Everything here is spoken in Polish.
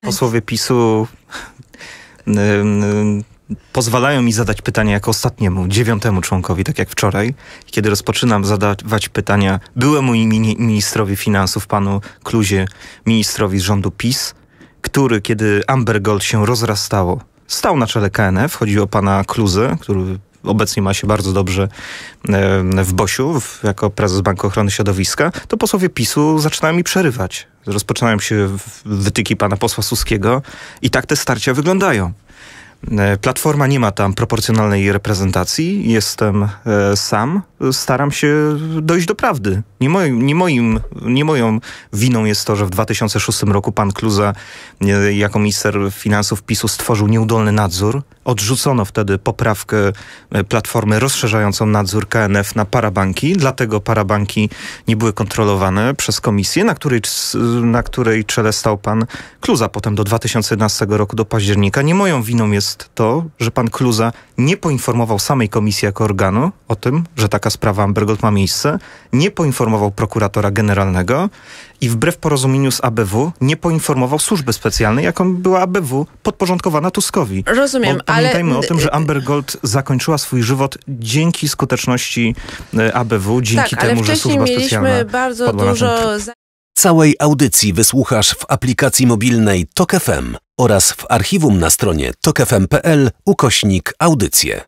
Posłowie PiSu pozwalają mi zadać pytanie jako ostatniemu, dziewiątemu członkowi, tak jak wczoraj, kiedy rozpoczynam zadawać pytania byłemu ministrowi finansów, panu Kluzie, ministrowi z rządu PiS, który, kiedy Amber Gold się rozrastało, stał na czele KNF, chodzi o pana Kluzę, który obecnie ma się bardzo dobrze e, w Bosiu, jako prezes Banku Ochrony Środowiska, to posłowie PiSu zaczynają mi przerywać. Rozpoczynają się wytyki pana posła Suskiego i tak te starcia wyglądają. E, Platforma nie ma tam proporcjonalnej reprezentacji. Jestem e, sam staram się dojść do prawdy. Nie, moim, nie, moim, nie moją winą jest to, że w 2006 roku pan Kluza e, jako minister finansów PiSu stworzył nieudolny nadzór. Odrzucono wtedy poprawkę e, platformy rozszerzającą nadzór KNF na parabanki, dlatego parabanki nie były kontrolowane przez komisję, na której, na której czele stał pan Kluza potem do 2011 roku, do października. Nie moją winą jest to, że pan Kluza nie poinformował samej komisji jako organu o tym, że taka sprawa Ambergold ma miejsce, nie poinformował prokuratora generalnego i wbrew porozumieniu z ABW nie poinformował służby specjalnej, jaką była ABW podporządkowana Tuskowi. Rozumiem, Bo pamiętajmy ale... o tym, że y, y, Ambergold zakończyła swój żywot dzięki skuteczności y, ABW, dzięki tak, temu, że służba specjalna mieliśmy bardzo dużo... Całej audycji wysłuchasz w aplikacji mobilnej TokFM oraz w archiwum na stronie tokefm.pl ukośnik audycje.